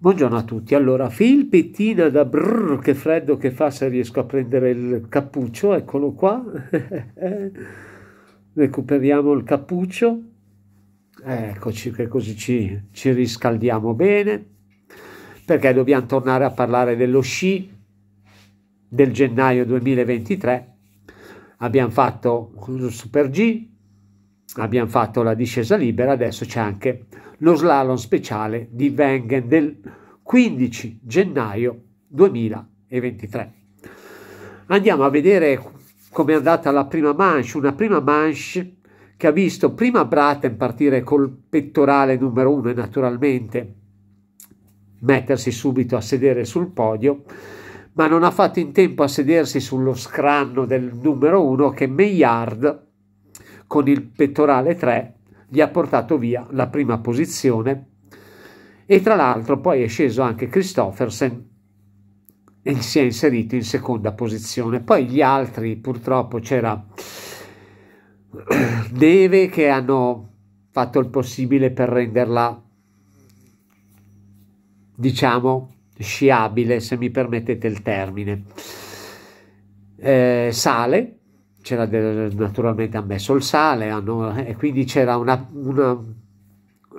Buongiorno a tutti, allora Filipettina da brrr, che freddo che fa se riesco a prendere il cappuccio, eccolo qua, recuperiamo il cappuccio, eccoci che così ci, ci riscaldiamo bene, perché dobbiamo tornare a parlare dello sci del gennaio 2023, abbiamo fatto Super G, abbiamo fatto la discesa libera, adesso c'è anche lo slalom speciale di Wengen del 15 gennaio 2023. Andiamo a vedere com'è andata la prima manche, una prima manche che ha visto prima Bratten partire col pettorale numero uno e naturalmente mettersi subito a sedere sul podio, ma non ha fatto in tempo a sedersi sullo scranno del numero uno che Meillard con il pettorale 3 gli ha portato via la prima posizione e tra l'altro poi è sceso anche Christoffersen e si è inserito in seconda posizione. Poi gli altri purtroppo c'era Neve che hanno fatto il possibile per renderla diciamo sciabile se mi permettete il termine. Eh, sale c'era del, naturalmente messo il sale hanno, eh, e quindi c'era una, una,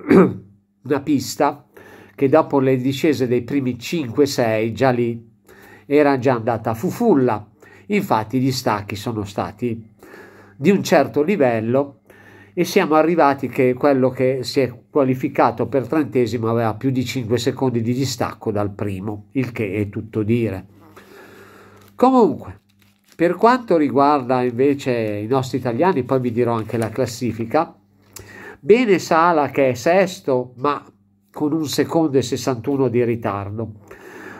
una pista che dopo le discese dei primi 5-6 già lì era già andata a fufulla. Infatti gli stacchi sono stati di un certo livello e siamo arrivati che quello che si è qualificato per trentesimo aveva più di 5 secondi di distacco dal primo, il che è tutto dire. Comunque, per quanto riguarda invece i nostri italiani, poi vi dirò anche la classifica, bene Sala che è sesto ma con un secondo e 61 di ritardo,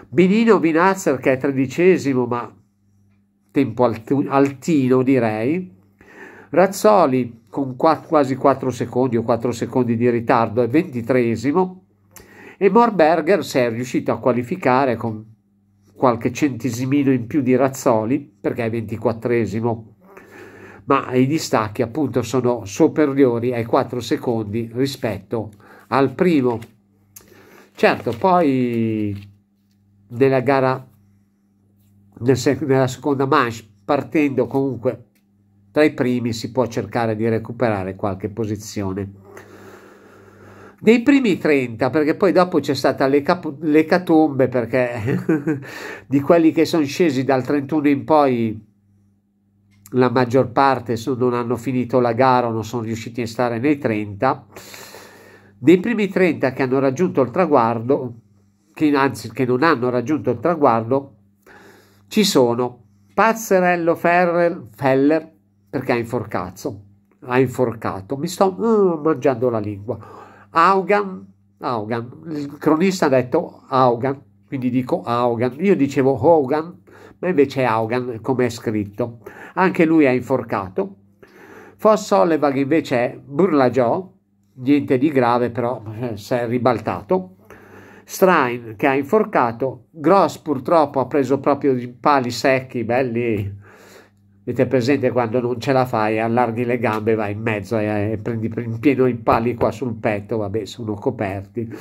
Benino Vinazzer che è tredicesimo ma tempo altino direi, Razzoli con quasi 4 secondi o 4 secondi di ritardo è ventitresimo e Morberger si è riuscito a qualificare con qualche centesimino in più di Razzoli perché è 24esimo, ma i distacchi appunto sono superiori ai 4 secondi rispetto al primo. Certo, poi nella gara, nella seconda manche, partendo comunque tra i primi si può cercare di recuperare qualche posizione nei primi 30, perché poi dopo c'è stata l'ecatombe, perché di quelli che sono scesi dal 31 in poi la maggior parte non hanno finito la gara o non sono riusciti a stare nei 30. Nei primi 30 che hanno raggiunto il traguardo, che, anzi che non hanno raggiunto il traguardo, ci sono Pazzerello Ferrer, Feller, perché ha inforcato, ha inforcato, mi sto uh, mangiando la lingua, Augan, Augan, il cronista ha detto Augan, quindi dico Augan, io dicevo Hogan, ma invece è Augan come è scritto. Anche lui è inforcato. Foss Oliver invece è Burlagiò, niente di grave però eh, si è ribaltato. Strain che ha inforcato, Gross purtroppo ha preso proprio pali secchi, belli Avete presente quando non ce la fai, allarghi le gambe, vai in mezzo e, eh, e prendi in pieno i pali qua sul petto, vabbè, sono coperti.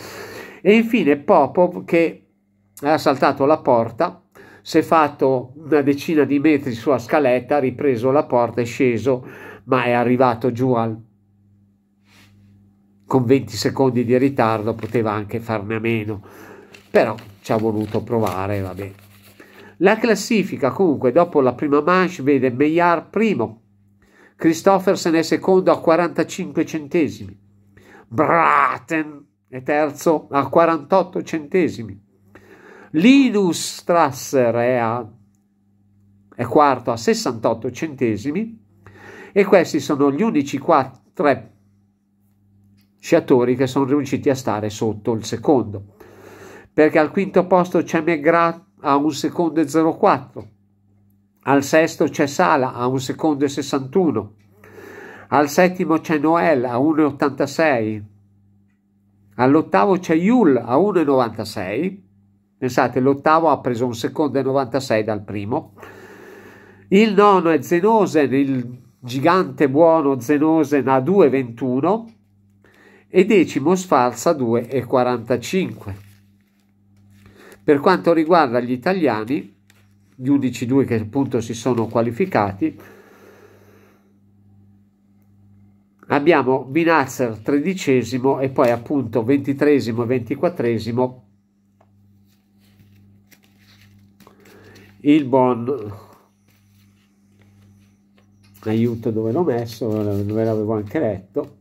E infine Popov che ha saltato la porta, si è fatto una decina di metri sulla scaletta, ha ripreso la porta, è sceso, ma è arrivato giù al... con 20 secondi di ritardo, poteva anche farne a meno, però ci ha voluto provare, va bene. La classifica comunque dopo la prima manche vede Meillard primo, Christoffersen è secondo a 45 centesimi, Braten è terzo a 48 centesimi, Linus Strasser è, a, è quarto a 68 centesimi e questi sono gli unici quattro, tre sciatori che sono riusciti a stare sotto il secondo perché al quinto posto c'è McGrath a un secondo e 04. Al sesto c'è Sala a un secondo e 61. Al settimo c'è Noel a 1,86. All'ottavo c'è Yul a 1,96. Pensate, l'ottavo ha preso un secondo e 96 dal primo. Il nono è Zenosen, il gigante buono Zenosen a 2,21. E decimo Sfarza 2,45. Per quanto riguarda gli italiani, gli unici due che appunto si sono qualificati, abbiamo Binazzer tredicesimo e poi appunto ventitresimo e ventiquattresimo il buon aiuto dove l'ho messo dove l'avevo anche letto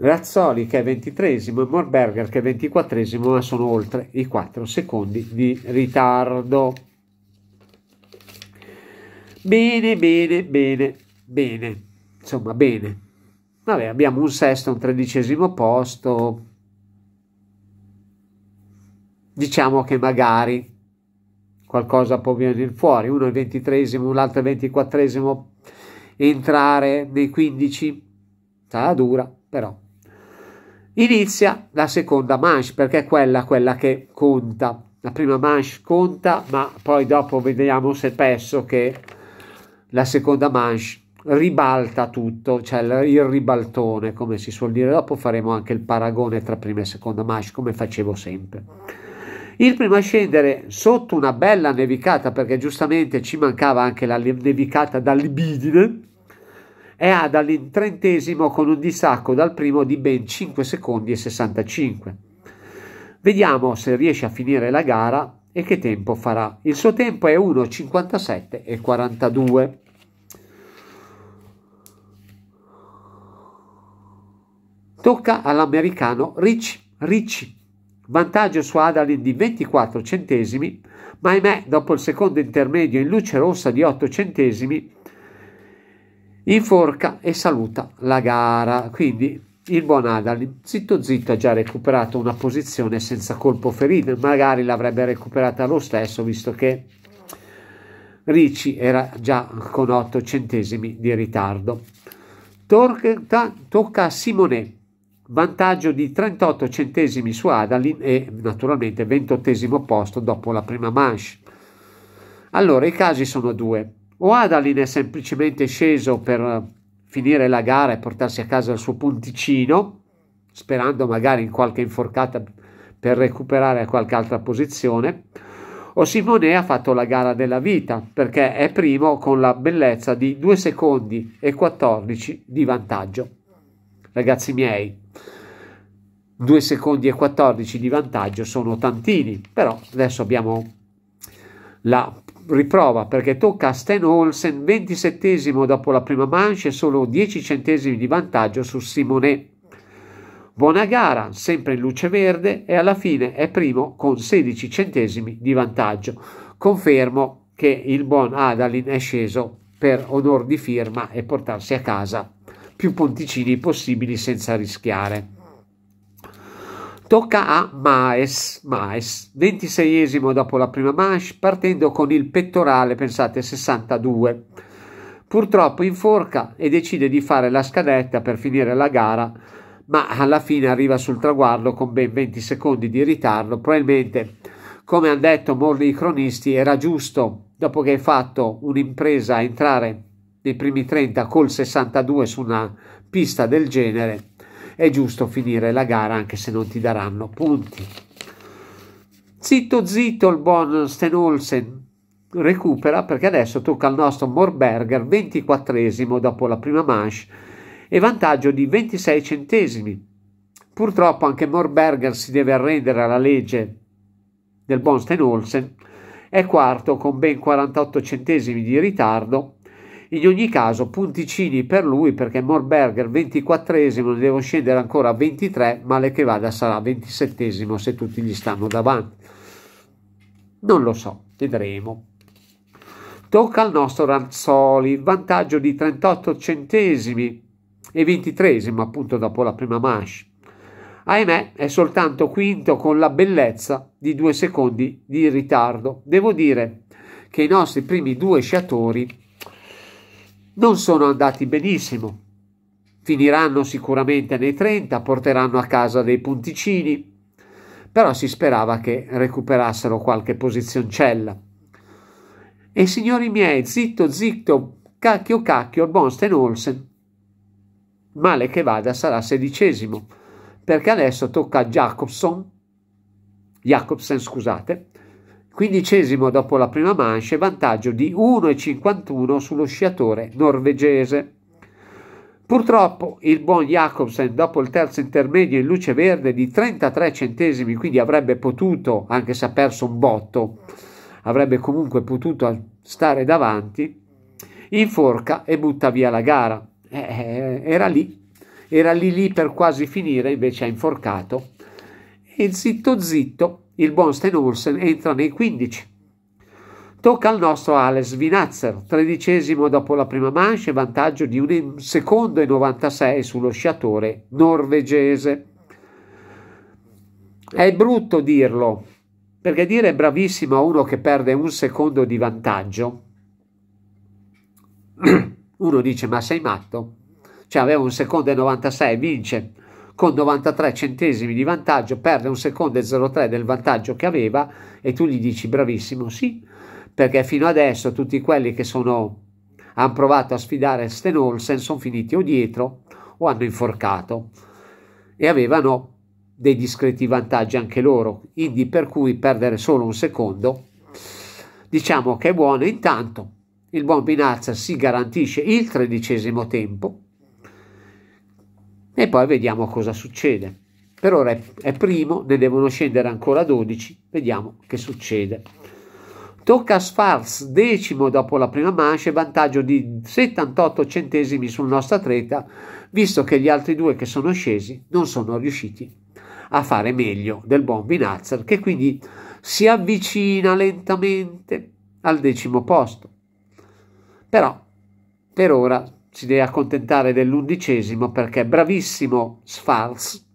Razzoli che è ventitresimo e Morberger che è ventiquattresimo ma sono oltre i 4 secondi di ritardo. Bene, bene, bene, bene, insomma bene. Vabbè, abbiamo un sesto, un tredicesimo posto. Diciamo che magari qualcosa può venire fuori, uno è il ventitresimo, l'altro è il ventiquattresimo, entrare nei 15, sarà dura, però Inizia la seconda manche perché è quella, quella che conta. La prima manche conta, ma poi dopo vediamo se penso che la seconda manche ribalta tutto, cioè il ribaltone, come si suol dire. Dopo faremo anche il paragone tra prima e seconda manche, come facevo sempre. Il primo a scendere sotto una bella nevicata, perché giustamente ci mancava anche la nevicata da libidine, è ad all'entrentesimo con un distacco dal primo di ben 5 secondi e 65. Vediamo se riesce a finire la gara e che tempo farà. Il suo tempo è 1,57 e 42. Tocca all'americano Ricci. Ricci. Vantaggio su Adalin di 24 centesimi, ma ahimè dopo il secondo intermedio in luce rossa di 8 centesimi Inforca e saluta la gara, quindi il buon Adalin zitto zitto ha già recuperato una posizione senza colpo ferito, magari l'avrebbe recuperata lo stesso visto che Ricci era già con 8 centesimi di ritardo. Torca, tocca a Simonet, vantaggio di 38 centesimi su Adalin e naturalmente 28 posto dopo la prima manche. Allora i casi sono due o Adalin è semplicemente sceso per finire la gara e portarsi a casa il suo punticino, sperando magari in qualche inforcata per recuperare qualche altra posizione, o Simone ha fatto la gara della vita perché è primo con la bellezza di 2 secondi e 14 di vantaggio. Ragazzi miei, 2 secondi e 14 di vantaggio sono tantini, però adesso abbiamo la riprova perché tocca a Sten Olsen 27 dopo la prima manche e solo 10 centesimi di vantaggio su Simonet. Buona gara, sempre in luce verde e alla fine è primo con 16 centesimi di vantaggio. Confermo che il buon Adalin è sceso per onor di firma e portarsi a casa più ponticini possibili senza rischiare. Tocca a Maes, Maes, 26esimo dopo la prima manche, partendo con il pettorale, pensate, 62. Purtroppo inforca e decide di fare la scadetta per finire la gara, ma alla fine arriva sul traguardo con ben 20 secondi di ritardo. Probabilmente, come hanno detto molti cronisti, era giusto, dopo che hai fatto un'impresa, entrare nei primi 30 col 62 su una pista del genere è giusto finire la gara anche se non ti daranno punti. Zitto zitto il buon Sten Olsen, recupera perché adesso tocca al nostro Morberger 24 esimo dopo la prima manche e vantaggio di 26 centesimi. Purtroppo anche Morberger si deve arrendere alla legge del Bonstein Olsen, è quarto con ben 48 centesimi di ritardo in ogni caso, punticini per lui perché Morberger 24esimo, ne devo scendere ancora a 23, male che vada sarà 27esimo se tutti gli stanno davanti. Non lo so, vedremo. Tocca al nostro Ranzoli, vantaggio di 38 centesimi e 23esimo appunto dopo la prima manche. Ahimè, è soltanto quinto con la bellezza di due secondi di ritardo. Devo dire che i nostri primi due sciatori non sono andati benissimo. Finiranno sicuramente nei 30, porteranno a casa dei punticini, però si sperava che recuperassero qualche posizioncella. E signori miei, zitto, zitto, cacchio, cacchio, Bonsten Olsen. Male che vada sarà sedicesimo, perché adesso tocca a Jacobson, Jacobsen, scusate, quindicesimo dopo la prima mancia vantaggio di 1,51 sullo sciatore norvegese. Purtroppo il buon Jacobsen dopo il terzo intermedio in luce verde di 33 centesimi, quindi avrebbe potuto, anche se ha perso un botto, avrebbe comunque potuto stare davanti, inforca e butta via la gara. Eh, eh era lì, era lì lì per quasi finire, invece ha inforcato. E zitto zitto il buon Sten Olsen entra nei 15. Tocca al nostro Alex Vinazzer, tredicesimo dopo la prima manche, vantaggio di un secondo e 96 sullo sciatore norvegese. È brutto dirlo, perché dire bravissimo a uno che perde un secondo di vantaggio, uno dice ma sei matto? Cioè aveva un secondo e 96, vince con 93 centesimi di vantaggio, perde un secondo e 0,3 del vantaggio che aveva e tu gli dici bravissimo, sì, perché fino adesso tutti quelli che sono, hanno provato a sfidare Sten Olsen sono finiti o dietro o hanno inforcato e avevano dei discreti vantaggi anche loro, quindi per cui perdere solo un secondo diciamo che è buono intanto il buon Binazza si garantisce il tredicesimo tempo e poi vediamo cosa succede. Per ora è primo, ne devono scendere ancora 12, vediamo che succede. Tocca a Sfars, decimo dopo la prima manche, vantaggio di 78 centesimi sul nostro atleta, visto che gli altri due che sono scesi non sono riusciti a fare meglio del buon Vinazzer, che quindi si avvicina lentamente al decimo posto. Però per ora si deve accontentare dell'undicesimo perché bravissimo Sfars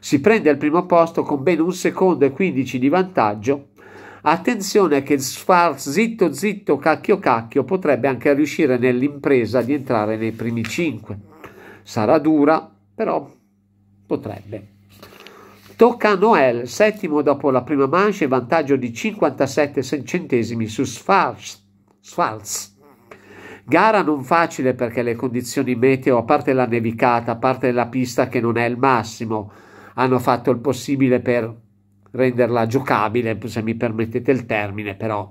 si prende al primo posto con ben un secondo e 15 di vantaggio. Attenzione che Sfars zitto zitto cacchio cacchio potrebbe anche riuscire nell'impresa di entrare nei primi 5. Sarà dura, però potrebbe. Tocca a Noel, settimo dopo la prima manche, vantaggio di 57 centesimi su Sfars. Sfars. Gara non facile perché le condizioni meteo, a parte la nevicata, a parte la pista che non è il massimo, hanno fatto il possibile per renderla giocabile, se mi permettete il termine, però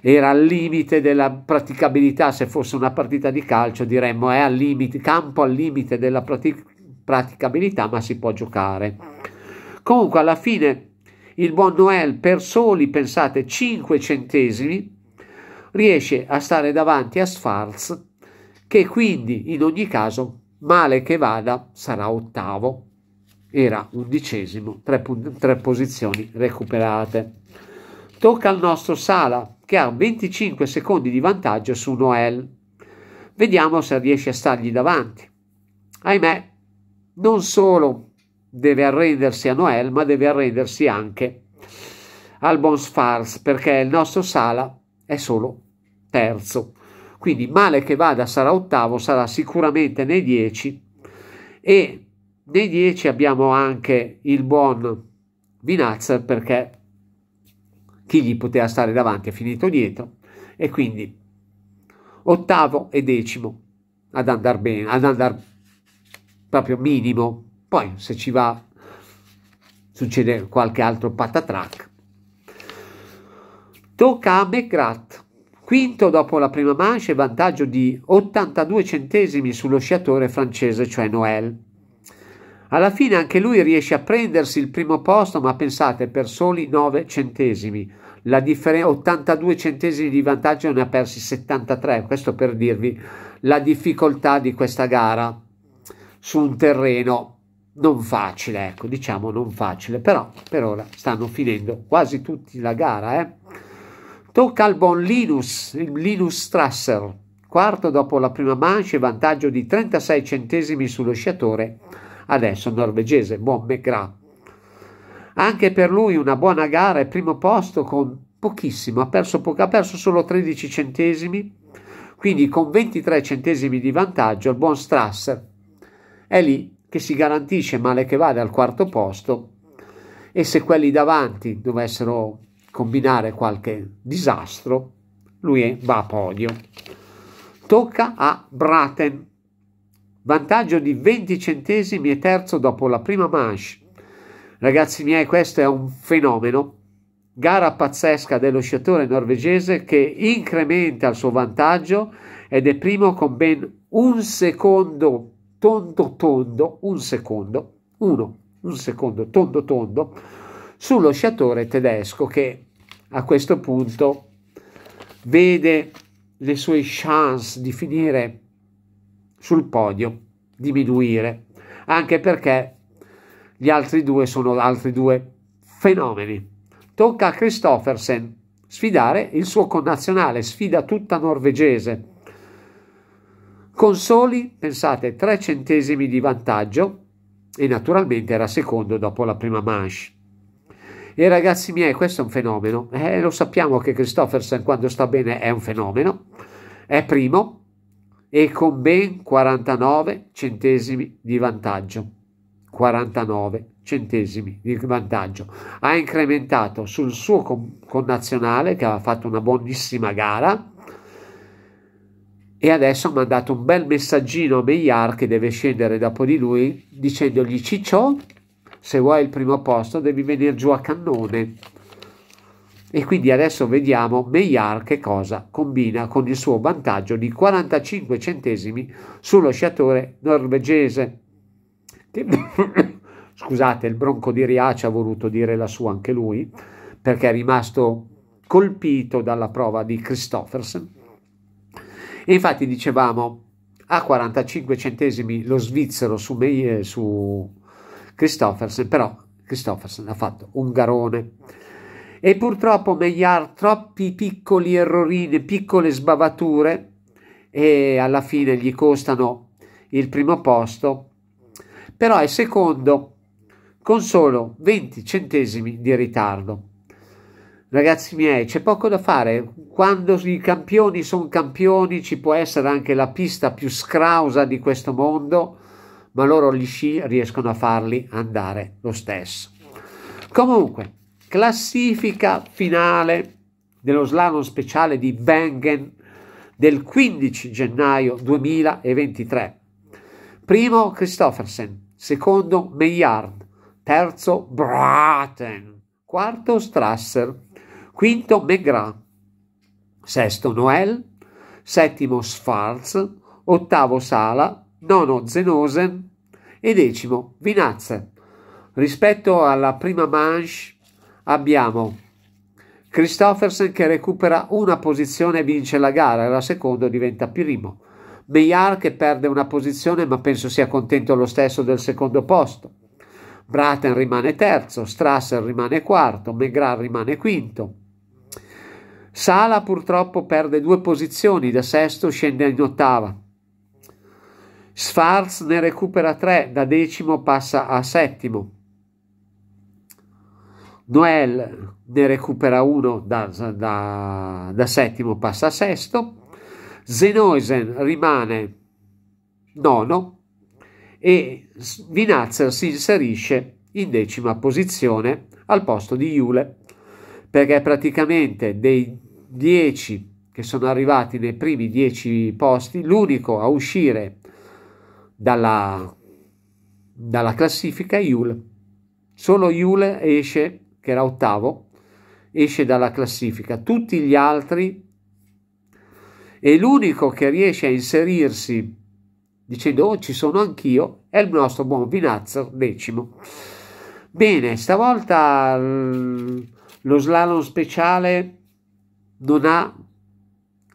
era al limite della praticabilità, se fosse una partita di calcio diremmo è al limite, campo al limite della pratic praticabilità, ma si può giocare. Comunque alla fine il buon Noel per soli, pensate, 5 centesimi riesce a stare davanti a Sfarz, che quindi in ogni caso, male che vada, sarà ottavo. Era undicesimo, tre, tre posizioni recuperate. Tocca al nostro Sala, che ha 25 secondi di vantaggio su Noel. Vediamo se riesce a stargli davanti. Ahimè, non solo deve arrendersi a Noel, ma deve arrendersi anche al Bonsfars, perché il nostro Sala è solo terzo. Quindi male che vada sarà ottavo, sarà sicuramente nei 10 e nei 10 abbiamo anche il buon Vinaz perché chi gli poteva stare davanti è finito dietro e quindi ottavo e decimo ad andare bene, ad andare proprio minimo. Poi se ci va succede qualche altro patatrack Tocca a McGrath, quinto dopo la prima manche, vantaggio di 82 centesimi sullo sciatore francese, cioè Noel. Alla fine anche lui riesce a prendersi il primo posto, ma pensate, per soli 9 centesimi. La differen- 82 centesimi di vantaggio ne ha persi 73, questo per dirvi la difficoltà di questa gara su un terreno non facile, ecco, diciamo non facile, però per ora stanno finendo quasi tutti la gara, eh. Tocca al buon Linus, il Linus Strasser, quarto dopo la prima manche, vantaggio di 36 centesimi sullo sciatore, adesso norvegese, buon McGrath. Anche per lui una buona gara e primo posto con pochissimo, ha perso, ha perso solo 13 centesimi, quindi con 23 centesimi di vantaggio il buon Strasser è lì che si garantisce male che vada al quarto posto e se quelli davanti dovessero combinare qualche disastro, lui va a podio. Tocca a Braten, vantaggio di 20 centesimi e terzo dopo la prima manche. Ragazzi miei, questo è un fenomeno. Gara pazzesca dello sciatore norvegese che incrementa il suo vantaggio ed è primo con ben un secondo tondo tondo, un secondo, uno, un secondo tondo tondo sullo sciatore tedesco che a questo punto vede le sue chance di finire sul podio diminuire, anche perché gli altri due sono altri due fenomeni. Tocca a Christoffersen sfidare il suo connazionale, sfida tutta norvegese. Con soli, pensate, 3 centesimi di vantaggio e naturalmente era secondo dopo la prima manche. E ragazzi miei, questo è un fenomeno. Eh, lo sappiamo che Christoffersen quando sta bene è un fenomeno. È primo e con ben 49 centesimi di vantaggio. 49 centesimi di vantaggio. Ha incrementato sul suo connazionale che aveva fatto una buonissima gara e adesso ha mandato un bel messaggino a Meillard che deve scendere dopo di lui dicendogli ciccio se vuoi il primo posto devi venire giù a cannone. E quindi adesso vediamo Meillard che cosa combina con il suo vantaggio di 45 centesimi sullo sciatore norvegese. Che... Scusate, il bronco di Riace ha voluto dire la sua anche lui, perché è rimasto colpito dalla prova di Christoffersen. E infatti dicevamo a 45 centesimi lo svizzero su, Meillard, su Christoffersen, però Christoffersen ha fatto un garone. E purtroppo Meillard troppi piccoli errorini, piccole sbavature e alla fine gli costano il primo posto, però è secondo con solo 20 centesimi di ritardo. Ragazzi miei, c'è poco da fare. Quando i campioni sono campioni, ci può essere anche la pista più scrausa di questo mondo ma loro gli sci riescono a farli andare lo stesso. Comunque, classifica finale dello slalom speciale di Wengen del 15 gennaio 2023. Primo Christoffersen, secondo Meillard, terzo Braten, quarto Strasser, quinto Megra, sesto Noel, settimo Sfarz, ottavo Sala, nono Zenosen e decimo Vinazze. Rispetto alla prima manche abbiamo Christoffersen che recupera una posizione e vince la gara, la seconda diventa primo. Meillard che perde una posizione ma penso sia contento lo stesso del secondo posto. Braten rimane terzo, Strasser rimane quarto, Megrar rimane quinto. Sala purtroppo perde due posizioni, da sesto scende in ottava. Schwarz ne recupera 3, da decimo passa a settimo. Noel ne recupera 1, da, da, da, settimo passa a sesto. Zenoisen rimane nono e Vinazzer si inserisce in decima posizione al posto di Jule perché praticamente dei 10 che sono arrivati nei primi 10 posti l'unico a uscire dalla, dalla classifica Yule. Solo Yule esce, che era ottavo, esce dalla classifica. Tutti gli altri e l'unico che riesce a inserirsi dicendo oh ci sono anch'io è il nostro buon Vinazzo decimo bene stavolta lo slalom speciale non ha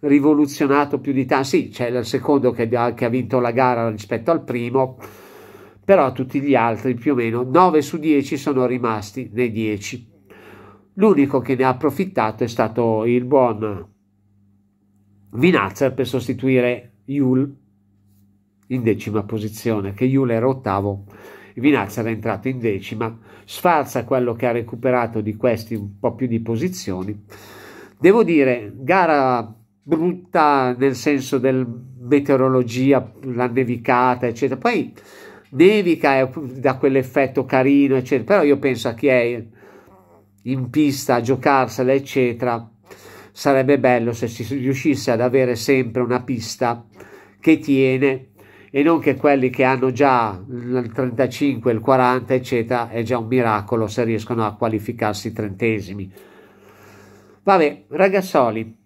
rivoluzionato più di tanto. Sì, c'è il secondo che, che ha vinto la gara rispetto al primo, però tutti gli altri più o meno 9 su 10 sono rimasti nei 10. L'unico che ne ha approfittato è stato il buon Vinazzer per sostituire Yul in decima posizione, che Yul era ottavo, Vinazzer è entrato in decima, sfarza quello che ha recuperato di questi un po' più di posizioni. Devo dire, gara brutta nel senso del meteorologia, la nevicata, eccetera. Poi nevica e dà quell'effetto carino, eccetera. Però io penso a chi è in pista a giocarsela, eccetera, sarebbe bello se si riuscisse ad avere sempre una pista che tiene e non che quelli che hanno già il 35, il 40, eccetera, è già un miracolo se riescono a qualificarsi trentesimi. Vabbè, ragazzoli,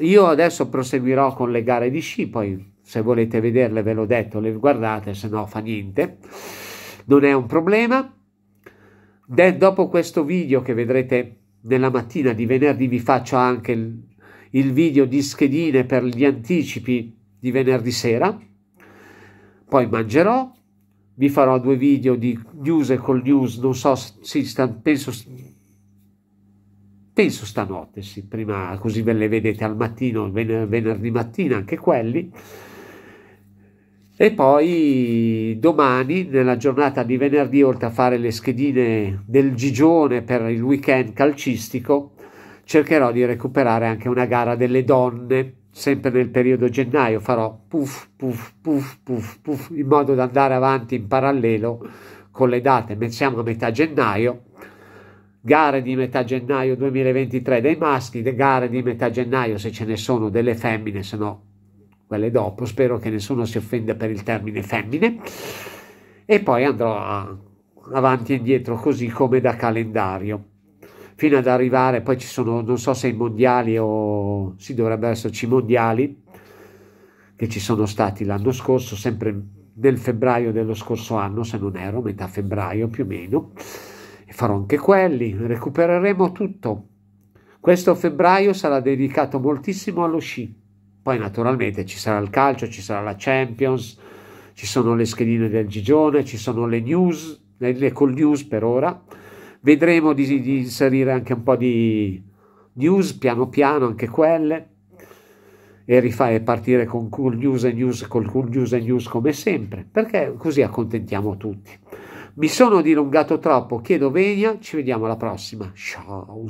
io adesso proseguirò con le gare di sci, poi se volete vederle ve l'ho detto, le guardate, se no fa niente, non è un problema. De dopo questo video che vedrete nella mattina di venerdì vi faccio anche il, il video di schedine per gli anticipi di venerdì sera, poi mangerò, vi farò due video di news e col news, non so, sì, penso penso stanotte, sì, prima così ve le vedete al mattino, ven- venerdì mattina anche quelli. E poi domani, nella giornata di venerdì, oltre a fare le schedine del Gigione per il weekend calcistico, cercherò di recuperare anche una gara delle donne, sempre nel periodo gennaio. Farò puff, puff, puff, puff, puff, in modo da andare avanti in parallelo con le date. Pensiamo a metà gennaio gare di metà gennaio 2023 dei maschi, le gare di metà gennaio se ce ne sono delle femmine, se no quelle dopo, spero che nessuno si offenda per il termine femmine, e poi andrò a, avanti e indietro così come da calendario, fino ad arrivare, poi ci sono, non so se i mondiali o si sì, dovrebbero esserci i mondiali, che ci sono stati l'anno scorso, sempre nel febbraio dello scorso anno, se non ero, metà febbraio più o meno farò anche quelli, recupereremo tutto. Questo febbraio sarà dedicato moltissimo allo sci. Poi naturalmente ci sarà il calcio, ci sarà la Champions, ci sono le schedine del Gigione, ci sono le news, le, le call news per ora. Vedremo di, di inserire anche un po' di news piano piano, anche quelle e rifare partire con cool news e news, col cool news e news come sempre, perché così accontentiamo tutti. Mi sono dilungato troppo, chiedo venia, ci vediamo alla prossima. Ciao.